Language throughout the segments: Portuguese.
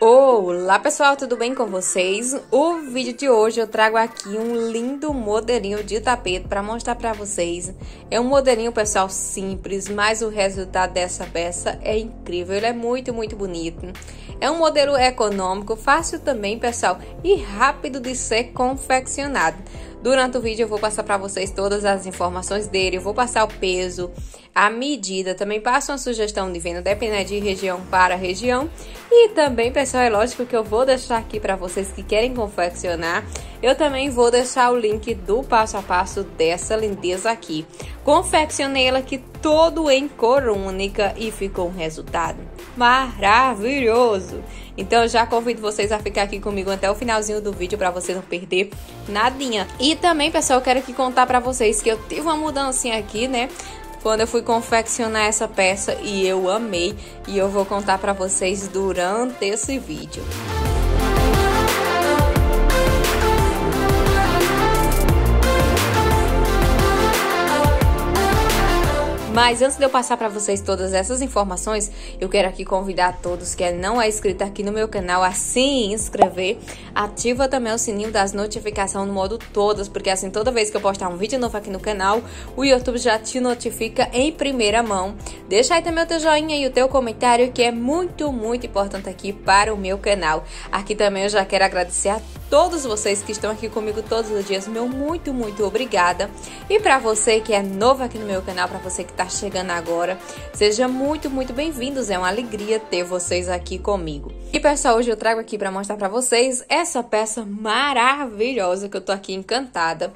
O oh, Olá pessoal, tudo bem com vocês? O vídeo de hoje eu trago aqui um lindo modelinho de tapete para mostrar para vocês. É um modelinho pessoal simples, mas o resultado dessa peça é incrível, ele é muito, muito bonito. É um modelo econômico, fácil também pessoal e rápido de ser confeccionado. Durante o vídeo eu vou passar para vocês todas as informações dele, eu vou passar o peso, a medida, também passo uma sugestão de venda, dependendo né, de região para região. E também, pessoal, é lógico que eu vou deixar aqui para vocês que querem confeccionar. Eu também vou deixar o link do passo a passo dessa lindeza aqui. Confeccionei ela aqui todo em cor única e ficou um resultado maravilhoso. Então já convido vocês a ficar aqui comigo até o finalzinho do vídeo para você não perder nadinha. E também, pessoal, eu quero aqui contar para vocês que eu tive uma mudancinha aqui, né? quando eu fui confeccionar essa peça e eu amei e eu vou contar para vocês durante esse vídeo. Mas antes de eu passar para vocês todas essas informações, eu quero aqui convidar todos que não é inscrito aqui no meu canal a se inscrever. Ativa também o sininho das notificações no modo todas, porque assim toda vez que eu postar um vídeo novo aqui no canal, o YouTube já te notifica em primeira mão. Deixa aí também o teu joinha e o teu comentário que é muito, muito importante aqui para o meu canal. Aqui também eu já quero agradecer a todos vocês que estão aqui comigo todos os dias, meu muito, muito obrigada. E para você que é novo aqui no meu canal, para você que está chegando agora, seja muito, muito bem-vindos. É uma alegria ter vocês aqui comigo. E pessoal, hoje eu trago aqui para mostrar para vocês essa peça maravilhosa que eu tô aqui encantada.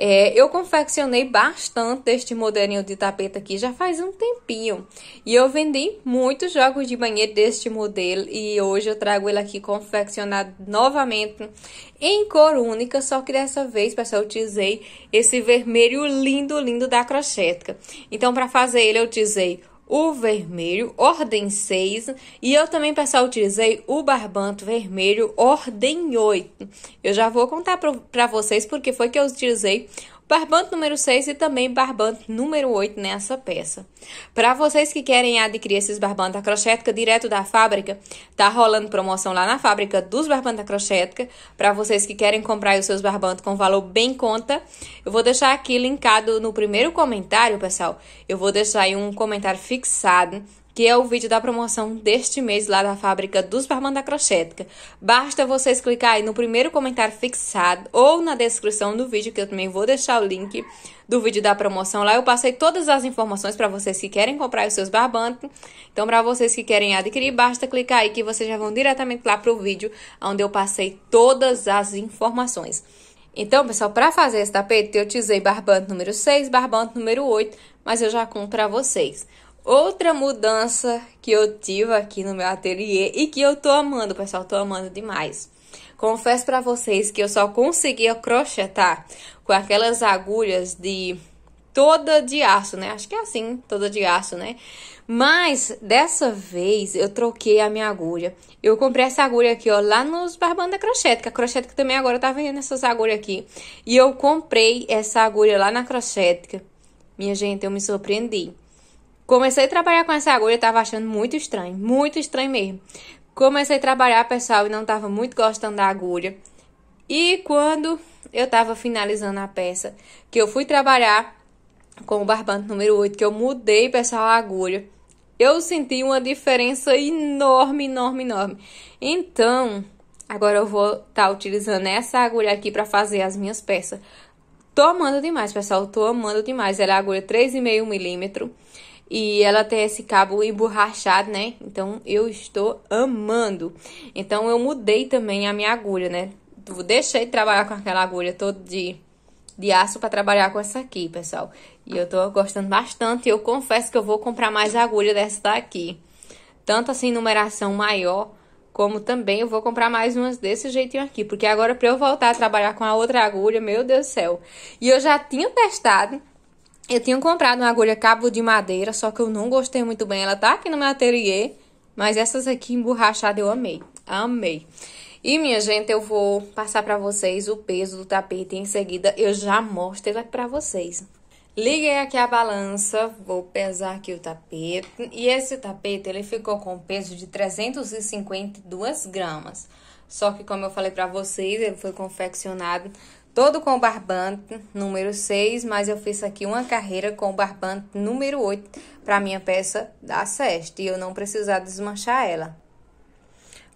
É, eu confeccionei bastante deste modelinho de tapete aqui já faz um tempinho. E eu vendi muitos jogos de banheiro deste modelo. E hoje eu trago ele aqui confeccionado novamente em cor única. Só que dessa vez, pessoal, eu utilizei esse vermelho lindo, lindo da Crochética. Então, para fazer ele, eu utilizei o vermelho, ordem 6, e eu também, pessoal, utilizei o barbanto vermelho, ordem 8. Eu já vou contar para vocês porque foi que eu utilizei barbante número 6 e também barbante número 8 nessa né, peça. Para vocês que querem adquirir esses barbantes acrochética direto da fábrica, tá rolando promoção lá na fábrica dos barbantes acrochética. Para vocês que querem comprar os seus barbantes com valor bem conta, eu vou deixar aqui linkado no primeiro comentário, pessoal. Eu vou deixar aí um comentário fixado que é o vídeo da promoção deste mês lá da fábrica dos Barman da Crochética. Basta vocês clicar aí no primeiro comentário fixado ou na descrição do vídeo, que eu também vou deixar o link do vídeo da promoção lá. Eu passei todas as informações para vocês que querem comprar os seus barbantes. Então, para vocês que querem adquirir, basta clicar aí que vocês já vão diretamente lá para o vídeo onde eu passei todas as informações. Então, pessoal, para fazer esse tapete, eu utilizei barbante número 6, barbante número 8, mas eu já conto para vocês. Outra mudança que eu tive aqui no meu ateliê e que eu tô amando, pessoal, tô amando demais. Confesso para vocês que eu só conseguia crochetar com aquelas agulhas de toda de aço, né? Acho que é assim, toda de aço, né? Mas dessa vez eu troquei a minha agulha. Eu comprei essa agulha aqui, ó, lá nos Barbando da Crochete, que a Crochete também agora tá vendendo essas agulhas aqui. E eu comprei essa agulha lá na Crochete. Minha gente, eu me surpreendi. Comecei a trabalhar com essa agulha e tava achando muito estranho, muito estranho mesmo. Comecei a trabalhar, pessoal, e não tava muito gostando da agulha. E quando eu tava finalizando a peça, que eu fui trabalhar com o barbante número 8, que eu mudei, pessoal, a agulha, eu senti uma diferença enorme, enorme, enorme. Então, agora eu vou estar tá utilizando essa agulha aqui para fazer as minhas peças. Tô amando demais, pessoal, tô amando demais. Ela é agulha 3,5 milímetro. Mm e ela tem esse cabo emborrachado, né? Então eu estou amando. Então eu mudei também a minha agulha, né? Deixei de trabalhar com aquela agulha toda de, de aço para trabalhar com essa aqui, pessoal. E eu tô gostando bastante. Eu confesso que eu vou comprar mais agulha dessa daqui. Tanto assim, numeração maior, como também eu vou comprar mais umas desse jeitinho aqui. Porque agora, para eu voltar a trabalhar com a outra agulha, meu Deus do céu. E eu já tinha testado eu tinha comprado uma agulha cabo de madeira, só que eu não gostei muito bem. Ela tá aqui no meu ateliê, mas essas aqui emborrachadas eu amei. Amei. E, minha gente, eu vou passar pra vocês o peso do tapete e em seguida eu já mostro ele pra vocês. Liguei aqui a balança, vou pesar aqui o tapete. E esse tapete, ele ficou com peso de 352 gramas. Só que, como eu falei pra vocês, ele foi confeccionado Todo com barbante número 6, mas eu fiz aqui uma carreira com barbante número 8 para minha peça dar certo e eu não precisar desmanchar ela.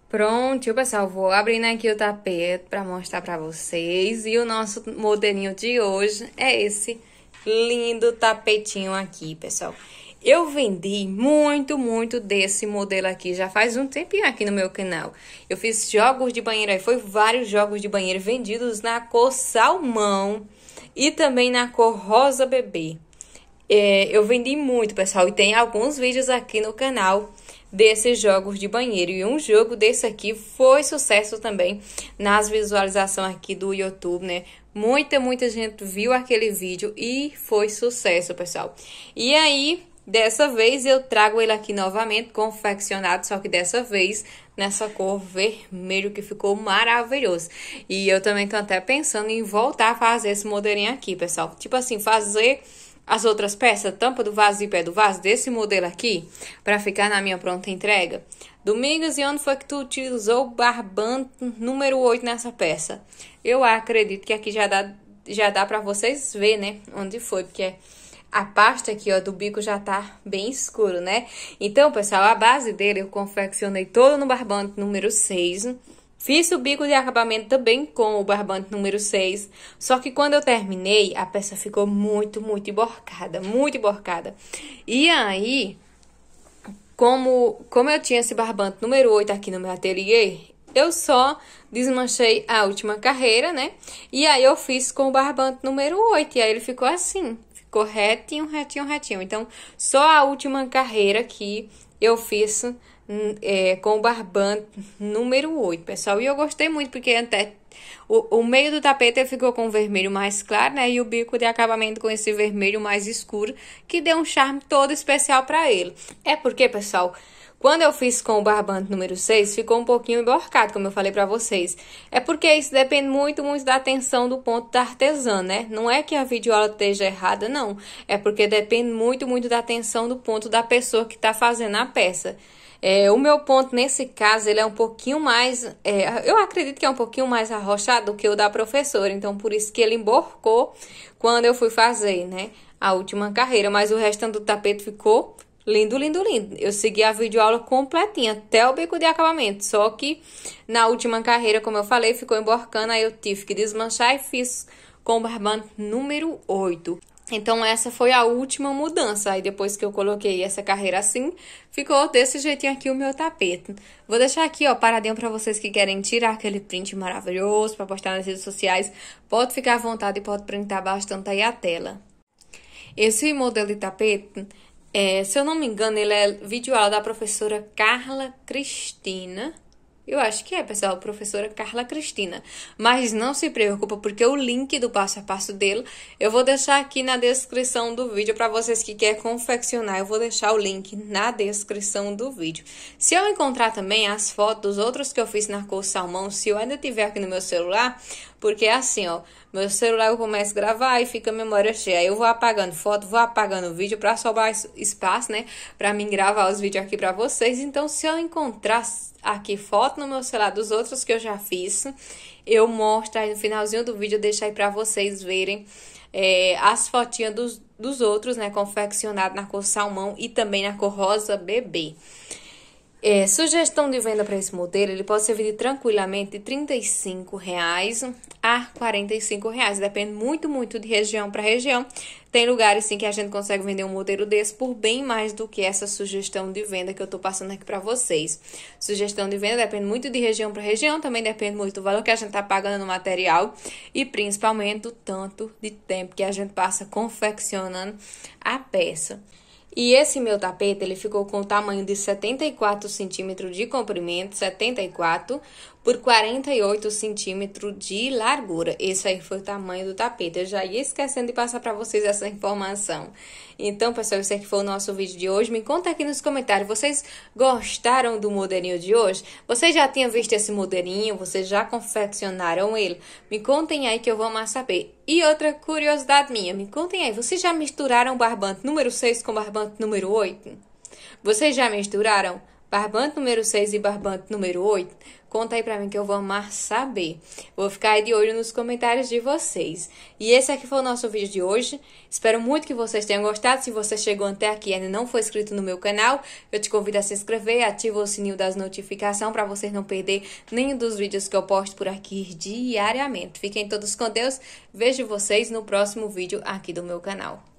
Pronto, pessoal, vou abrindo aqui o tapete para mostrar para vocês. E o nosso modelinho de hoje é esse lindo tapetinho aqui, pessoal. Eu vendi muito, muito desse modelo aqui, já faz um tempinho aqui no meu canal. Eu fiz jogos de banheiro, aí foi vários jogos de banheiro vendidos na cor salmão e também na cor rosa bebê. É, eu vendi muito, pessoal, e tem alguns vídeos aqui no canal desses jogos de banheiro. E um jogo desse aqui foi sucesso também nas visualizações aqui do YouTube, né? Muita, muita gente viu aquele vídeo e foi sucesso, pessoal. E aí, Dessa vez eu trago ele aqui novamente, confeccionado, só que dessa vez nessa cor vermelho que ficou maravilhoso. E eu também tô até pensando em voltar a fazer esse modelinho aqui, pessoal. Tipo assim, fazer as outras peças, tampa do vaso e pé do vaso, desse modelo aqui, para ficar na minha pronta entrega. Domingos, e onde foi que tu utilizou o barbante número 8 nessa peça? Eu acredito que aqui já dá, já dá pra vocês ver, né, onde foi, porque... É a pasta aqui, ó, do bico já tá bem escuro, né? Então, pessoal, a base dele eu confeccionei todo no barbante número 6. Fiz o bico de acabamento também com o barbante número 6, só que quando eu terminei, a peça ficou muito, muito emborcada, muito emborcada. E aí, como, como eu tinha esse barbante número 8 aqui no meu ateliê, eu só desmanchei a última carreira, né? E aí eu fiz com o barbante número 8, e aí ele ficou assim. Ficou retinho, retinho, retinho. Então, só a última carreira que eu fiz hum, é, com o barbante número 8, pessoal. E eu gostei muito, porque até o, o meio do tapete ficou com vermelho mais claro, né? E o bico de acabamento com esse vermelho mais escuro, que deu um charme todo especial para ele. É porque, pessoal, quando eu fiz com o barbante número 6, ficou um pouquinho emborcado, como eu falei para vocês. É porque isso depende muito, muito da atenção do ponto da artesã, né? Não é que a videoaula esteja errada, não. É porque depende muito, muito da atenção do ponto da pessoa que está fazendo a peça. É, o meu ponto nesse caso ele é um pouquinho mais, é, eu acredito que é um pouquinho mais arrochado do que o da professora, então por isso que ele emborcou quando eu fui fazer, né, a última carreira. Mas o restante do tapete ficou Lindo, lindo, lindo. Eu segui a videoaula completinha, até o bico de acabamento. Só que na última carreira, como eu falei, ficou emborcando, aí eu tive que desmanchar e fiz com o barbante número 8. Então essa foi a última mudança. Aí depois que eu coloquei essa carreira assim, ficou desse jeitinho aqui o meu tapete. Vou deixar aqui, ó, paradinho para vocês que querem tirar aquele print maravilhoso para postar nas redes sociais. Pode ficar à vontade e pode printar bastante aí a tela. Esse modelo de tapete é, se eu não me engano, ele é videoaula da professora Carla Cristina. Eu acho que é, pessoal, professora Carla Cristina. Mas não se preocupa, porque o link do passo a passo dele eu vou deixar aqui na descrição do vídeo para vocês que querem confeccionar. Eu vou deixar o link na descrição do vídeo. Se eu encontrar também as fotos dos outros que eu fiz na cor salmão, se eu ainda tiver aqui no meu celular, porque é assim, ó. Meu celular eu começo a gravar e fica a memória cheia. Aí eu vou apagando foto, vou apagando vídeo para sobrar espaço, né? Para mim gravar os vídeos aqui para vocês. Então, se eu encontrar aqui foto no meu celular dos outros que eu já fiz, eu mostro aí no finalzinho do vídeo, eu deixo aí para vocês verem é, as fotinhas dos, dos outros, né? Confeccionado na cor salmão e também na cor rosa bebê. É, sugestão de venda para esse modelo, ele pode ser vendido tranquilamente de R$ 35,00 a R$ 45,00. Depende muito, muito de região para região. Tem lugares sim que a gente consegue vender um modelo desse por bem mais do que essa sugestão de venda que eu estou passando aqui para vocês. Sugestão de venda depende muito de região para região, também depende muito do valor que a gente está pagando no material e principalmente do tanto de tempo que a gente passa confeccionando a peça. E esse meu tapete ele ficou com o tamanho de 74 centímetros de comprimento, 74 por 48 centímetros de largura. Esse aí foi o tamanho do tapete. Eu já ia esquecendo de passar para vocês essa informação. Então, pessoal, esse aqui foi o nosso vídeo de hoje. Me conta aqui nos comentários, vocês gostaram do modelinho de hoje? Vocês já tinham visto esse modelinho? Vocês já confeccionaram ele? Me contem aí que eu vou amar saber. E outra curiosidade minha, me contem aí, vocês já misturaram barbante número 6 com barbante número 8? Vocês já misturaram? Barbante número 6 e barbante número 8? Conta aí pra mim que eu vou amar saber. Vou ficar aí de olho nos comentários de vocês. E esse aqui foi o nosso vídeo de hoje. Espero muito que vocês tenham gostado. Se você chegou até aqui e ainda não foi inscrito no meu canal, eu te convido a se inscrever, ativa o sininho das notificações para vocês não perder nenhum dos vídeos que eu posto por aqui diariamente. Fiquem todos com Deus. Vejo vocês no próximo vídeo aqui do meu canal.